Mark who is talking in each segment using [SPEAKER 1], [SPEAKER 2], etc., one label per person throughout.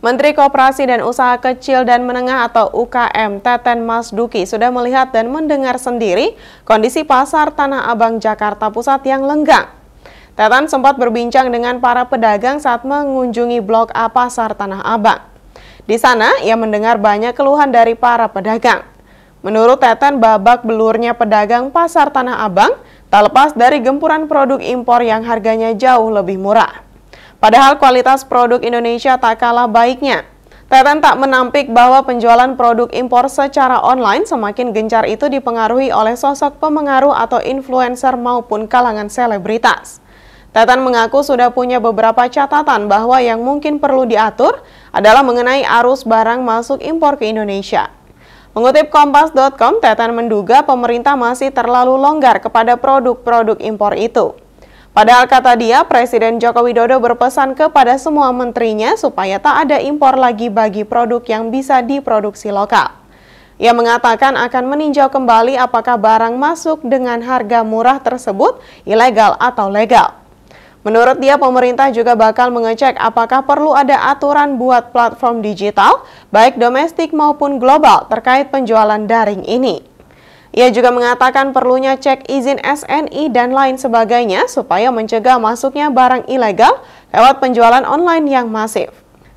[SPEAKER 1] Menteri Kooperasi dan Usaha Kecil dan Menengah atau UKM Teten Mas Duki sudah melihat dan mendengar sendiri kondisi pasar Tanah Abang Jakarta Pusat yang lenggang. Teten sempat berbincang dengan para pedagang saat mengunjungi Blok A Pasar Tanah Abang. Di sana, ia mendengar banyak keluhan dari para pedagang. Menurut Teten, babak belurnya pedagang pasar Tanah Abang tak lepas dari gempuran produk impor yang harganya jauh lebih murah. Padahal kualitas produk Indonesia tak kalah baiknya. Teten tak menampik bahwa penjualan produk impor secara online semakin gencar itu dipengaruhi oleh sosok pemengaruh atau influencer maupun kalangan selebritas. Teten mengaku sudah punya beberapa catatan bahwa yang mungkin perlu diatur adalah mengenai arus barang masuk impor ke Indonesia. Mengutip Kompas.com, Teten menduga pemerintah masih terlalu longgar kepada produk-produk impor itu. Padahal kata dia, Presiden Joko Widodo berpesan kepada semua menterinya supaya tak ada impor lagi bagi produk yang bisa diproduksi lokal. Ia mengatakan akan meninjau kembali apakah barang masuk dengan harga murah tersebut ilegal atau legal. Menurut dia, pemerintah juga bakal mengecek apakah perlu ada aturan buat platform digital, baik domestik maupun global, terkait penjualan daring ini. Ia juga mengatakan perlunya cek izin SNI dan lain sebagainya supaya mencegah masuknya barang ilegal lewat penjualan online yang masif.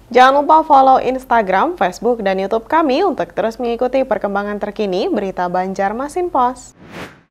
[SPEAKER 1] Jangan lupa follow Instagram, Facebook, dan YouTube kami untuk terus mengikuti perkembangan terkini berita Banjarmasin Pos.